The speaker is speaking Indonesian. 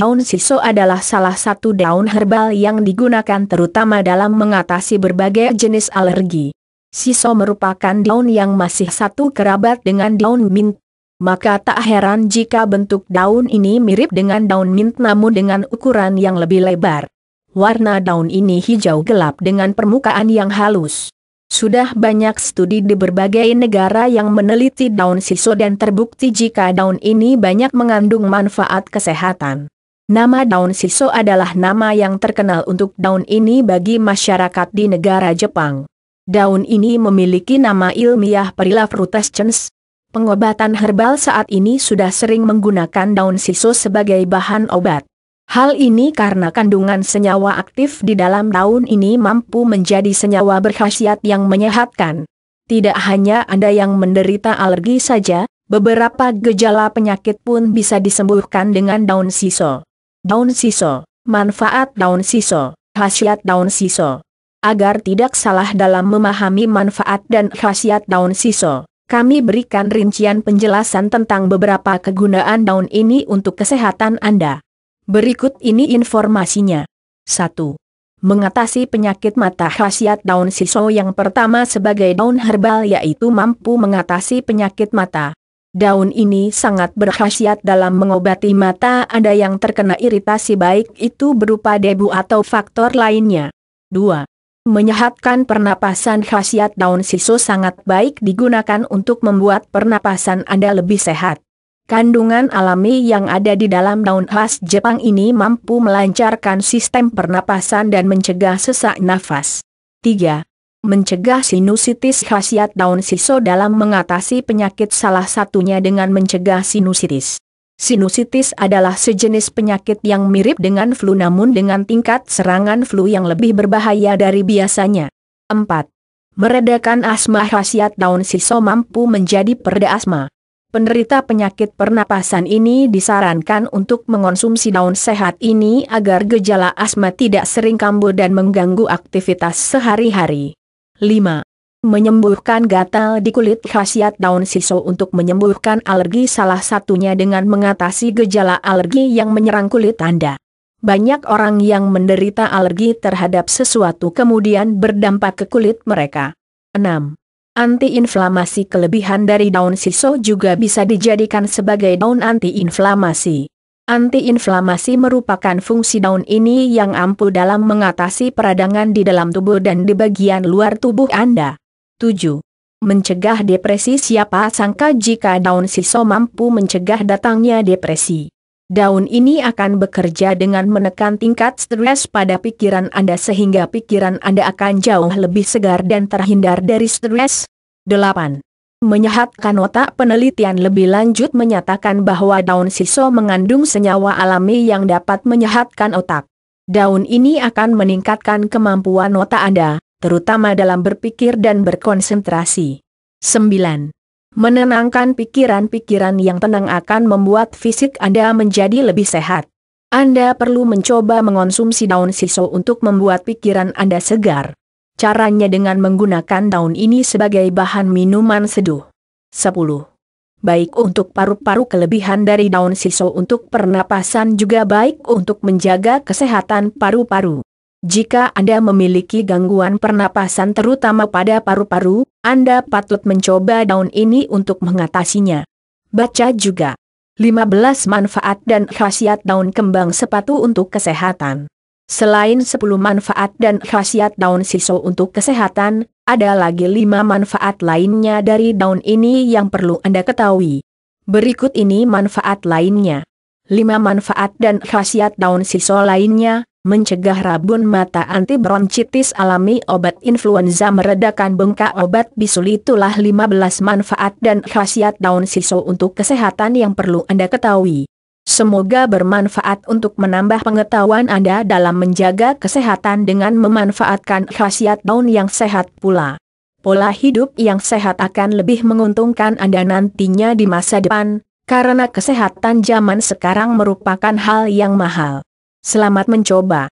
Daun siso adalah salah satu daun herbal yang digunakan terutama dalam mengatasi berbagai jenis alergi. Siso merupakan daun yang masih satu kerabat dengan daun mint. Maka tak heran jika bentuk daun ini mirip dengan daun mint namun dengan ukuran yang lebih lebar. Warna daun ini hijau gelap dengan permukaan yang halus. Sudah banyak studi di berbagai negara yang meneliti daun siso dan terbukti jika daun ini banyak mengandung manfaat kesehatan. Nama daun siso adalah nama yang terkenal untuk daun ini bagi masyarakat di negara Jepang. Daun ini memiliki nama ilmiah Perilla frutescens. Pengobatan herbal saat ini sudah sering menggunakan daun siso sebagai bahan obat. Hal ini karena kandungan senyawa aktif di dalam daun ini mampu menjadi senyawa berkhasiat yang menyehatkan. Tidak hanya Anda yang menderita alergi saja, beberapa gejala penyakit pun bisa disembuhkan dengan daun siso. Daun siso, manfaat daun siso, khasiat daun siso. Agar tidak salah dalam memahami manfaat dan khasiat daun siso, kami berikan rincian penjelasan tentang beberapa kegunaan daun ini untuk kesehatan Anda. Berikut ini informasinya. 1. Mengatasi penyakit mata khasiat daun siso yang pertama sebagai daun herbal yaitu mampu mengatasi penyakit mata. Daun ini sangat berkhasiat dalam mengobati mata Anda yang terkena iritasi baik itu berupa debu atau faktor lainnya. 2. Menyehatkan pernapasan khasiat daun siso sangat baik digunakan untuk membuat pernapasan Anda lebih sehat. Kandungan alami yang ada di dalam daun khas Jepang ini mampu melancarkan sistem pernapasan dan mencegah sesak nafas. 3 mencegah sinusitis khasiat daun siso dalam mengatasi penyakit salah satunya dengan mencegah sinusitis. Sinusitis adalah sejenis penyakit yang mirip dengan flu namun dengan tingkat serangan flu yang lebih berbahaya dari biasanya. 4. Meredakan asma khasiat daun siso mampu menjadi perda asma. Penderita penyakit pernapasan ini disarankan untuk mengonsumsi daun sehat ini agar gejala asma tidak sering kambuh dan mengganggu aktivitas sehari-hari. 5. Menyembuhkan gatal di kulit khasiat daun siso untuk menyembuhkan alergi salah satunya dengan mengatasi gejala alergi yang menyerang kulit Anda. Banyak orang yang menderita alergi terhadap sesuatu kemudian berdampak ke kulit mereka. 6. Antiinflamasi kelebihan dari daun siso juga bisa dijadikan sebagai daun antiinflamasi. Antiinflamasi merupakan fungsi daun ini yang ampuh dalam mengatasi peradangan di dalam tubuh dan di bagian luar tubuh Anda. 7. Mencegah depresi Siapa sangka jika daun siso mampu mencegah datangnya depresi. Daun ini akan bekerja dengan menekan tingkat stres pada pikiran Anda sehingga pikiran Anda akan jauh lebih segar dan terhindar dari stres. 8. Menyehatkan otak penelitian lebih lanjut menyatakan bahwa daun siso mengandung senyawa alami yang dapat menyehatkan otak. Daun ini akan meningkatkan kemampuan otak Anda, terutama dalam berpikir dan berkonsentrasi. 9. Menenangkan pikiran-pikiran yang tenang akan membuat fisik Anda menjadi lebih sehat. Anda perlu mencoba mengonsumsi daun siso untuk membuat pikiran Anda segar. Caranya dengan menggunakan daun ini sebagai bahan minuman seduh. 10. Baik untuk paru-paru kelebihan dari daun siso untuk pernapasan juga baik untuk menjaga kesehatan paru-paru. Jika Anda memiliki gangguan pernapasan terutama pada paru-paru, Anda patut mencoba daun ini untuk mengatasinya. Baca juga 15 manfaat dan khasiat daun kembang sepatu untuk kesehatan. Selain 10 manfaat dan khasiat daun siso untuk kesehatan, ada lagi 5 manfaat lainnya dari daun ini yang perlu Anda ketahui. Berikut ini manfaat lainnya. 5 manfaat dan khasiat daun siso lainnya, mencegah rabun mata anti bronchitis alami obat influenza meredakan bengkak obat bisul itulah 15 manfaat dan khasiat daun siso untuk kesehatan yang perlu Anda ketahui. Semoga bermanfaat untuk menambah pengetahuan Anda dalam menjaga kesehatan dengan memanfaatkan khasiat daun yang sehat pula. Pola hidup yang sehat akan lebih menguntungkan Anda nantinya di masa depan, karena kesehatan zaman sekarang merupakan hal yang mahal. Selamat mencoba.